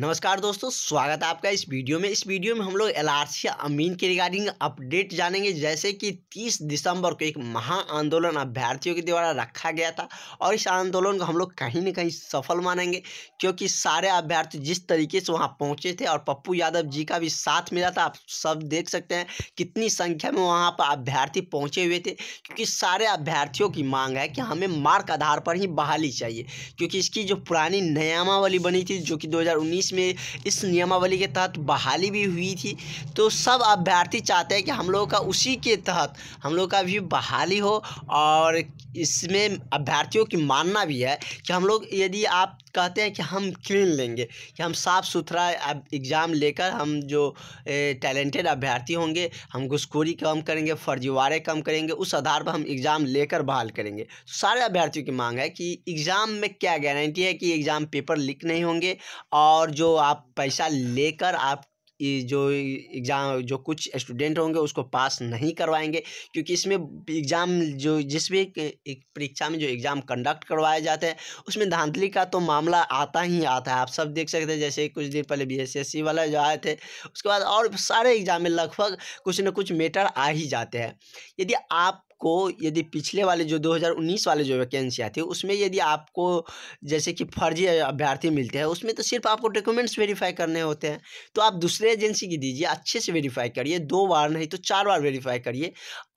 नमस्कार दोस्तों स्वागत है आपका इस वीडियो में इस वीडियो में हम लोग एल सी अमीन के रिगार्डिंग अपडेट जानेंगे जैसे कि 30 दिसंबर को एक महा आंदोलन अभ्यर्थियों के द्वारा रखा गया था और इस आंदोलन को हम लोग कहीं ना कहीं सफल मानेंगे क्योंकि सारे अभ्यर्थी जिस तरीके से वहां पहुंचे थे और पप्पू यादव जी का भी साथ मिला था आप सब देख सकते हैं कितनी संख्या में वहाँ पर अभ्यर्थी पहुँचे हुए थे क्योंकि सारे अभ्यर्थियों की मांग है कि हमें मार्क आधार पर ही बहाली चाहिए क्योंकि इसकी जो पुरानी नयामावली बनी थी जो कि दो 2020 में इस नियमावली के तहत बहाली भी हुई थी तो सब अभ्यर्थी चाहते हैं कि हम लोगों का उसी के तहत हम लोग का भी बहाली हो और इसमें अभ्यर्थियों की मानना भी है कि हम लोग यदि आप कहते हैं कि हम क्लीन लेंगे कि हम साफ़ सुथरा एग्ज़ाम लेकर हम जो टैलेंटेड अभ्यर्थी होंगे हम घुसखोरी कम करेंगे फर्जीवाड़े कम करेंगे उस आधार पर हम एग्ज़ाम लेकर बहाल करेंगे तो सारे अभ्यर्थियों की मांग है कि एग्ज़ाम में क्या गारंटी है कि एग्ज़ाम पेपर लीक नहीं होंगे और जो आप पैसा लेकर आप जो एग्ज़ाम जो कुछ स्टूडेंट होंगे उसको पास नहीं करवाएंगे क्योंकि इसमें एग्ज़ाम जो जिस भी परीक्षा में जो एग्ज़ाम कंडक्ट करवाए जाते हैं उसमें धांधली का तो मामला आता ही आता है आप सब देख सकते हैं जैसे कुछ दिन पहले बी e e वाला जो आए थे उसके बाद और सारे एग्ज़ाम में लगभग कुछ ना कुछ मेटर आ ही जाते हैं यदि आप आपको यदि पिछले वाले जो 2019 वाले जो वैकेंसी आती है उसमें यदि आपको जैसे कि फर्जी अभ्यर्थी मिलते हैं उसमें तो सिर्फ आपको डॉक्यूमेंट्स वेरीफाई करने होते हैं तो आप दूसरे एजेंसी की दीजिए अच्छे से वेरीफाई करिए दो बार नहीं तो चार बार वेरीफाई करिए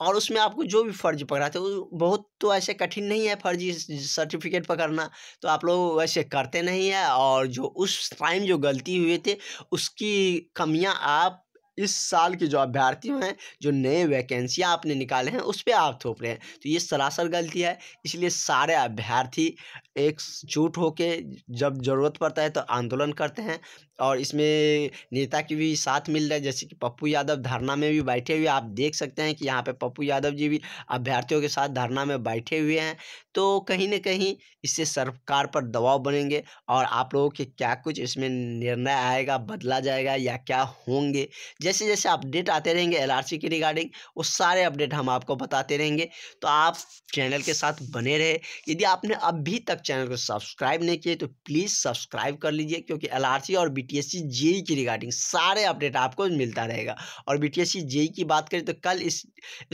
और उसमें आपको जो भी फर्जी पकड़ाते वो बहुत तो ऐसे कठिन नहीं है फर्जी सर्टिफिकेट पकड़ना तो आप लोग वैसे करते नहीं है और जो उस टाइम जो गलती हुए थे उसकी कमियाँ आप इस साल के जो अभ्यर्थियों हैं जो नए वैकेंसियाँ आपने निकाले हैं उस पर आप थोप रहे हैं तो ये सरासर गलती है इसलिए सारे अभ्यर्थी एकजुट के जब ज़रूरत पड़ता है तो आंदोलन करते हैं और इसमें नेता की भी साथ मिल रहा है जैसे कि पप्पू यादव धरना में भी बैठे हुए आप देख सकते हैं कि यहाँ पे पप्पू यादव जी भी अभ्यर्थियों के साथ धरना में बैठे हुए हैं तो कहीं ना कहीं इससे सरकार पर दबाव बनेंगे और आप लोगों के क्या कुछ इसमें निर्णय आएगा बदला जाएगा या क्या होंगे जैसे जैसे अपडेट आते रहेंगे सी की रिगार्डिंग वो सारे अपडेट हम आपको बताते रहेंगे तो आप चैनल के साथ बने रहे यदि आपने अभी तक चैनल को सब्सक्राइब नहीं किए तो प्लीज़ सब्सक्राइब कर लीजिए क्योंकि एल और बी टी e की रिगार्डिंग सारे अपडेट आपको मिलता रहेगा और बी टी e की बात करें तो कल इस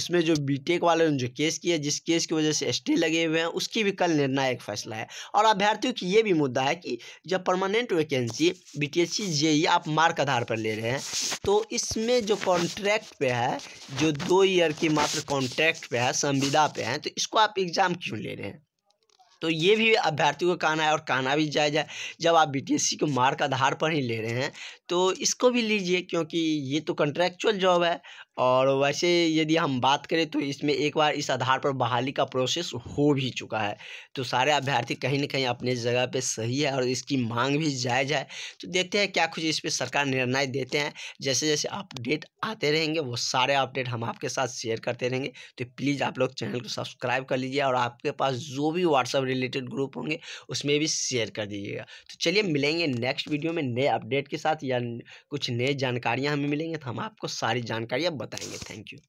इसमें जो बी e वाले ने जो केस किया जिस केस की वजह से स्टे लगे हुए हैं उसकी भी कल निर्णायक फैसला है और अभ्यर्थियों की ये भी मुद्दा है कि जब परमानेंट वैकेंसी बी टी आप मार्क आधार पर ले रहे हैं तो इस इसमें जो कॉन्ट्रैक्ट पे है जो दो ईयर की मात्र कॉन्ट्रैक्ट पे है संविदा पे है तो इसको आप एग्ज़ाम क्यों ले रहे हैं तो ये भी अभ्यर्थियों को कहना है और कहना भी जाए जाए जब आप बीटीएससी को मार्क आधार पर ही ले रहे हैं तो इसको भी लीजिए क्योंकि ये तो कंट्रेक्चुअल जॉब है और वैसे यदि हम बात करें तो इसमें एक बार इस आधार पर बहाली का प्रोसेस हो भी चुका है तो सारे अभ्यर्थी कहीं ना कहीं अपने जगह पे सही है और इसकी मांग भी जायज़ है तो देखते हैं क्या कुछ इस पर सरकार निर्णय देते हैं जैसे जैसे अपडेट आते रहेंगे वो सारे अपडेट हम आपके साथ शेयर करते रहेंगे तो प्लीज़ आप लोग चैनल को सब्सक्राइब कर लीजिए और आपके पास जो भी व्हाट्सअप रिलेटेड ग्रुप होंगे उसमें भी शेयर कर दीजिएगा तो चलिए मिलेंगे नेक्स्ट वीडियो में नए अपडेट के साथ या कुछ नए जानकारियाँ हमें मिलेंगे तो हम आपको सारी जानकारियाँ बताएंगे थैंक यू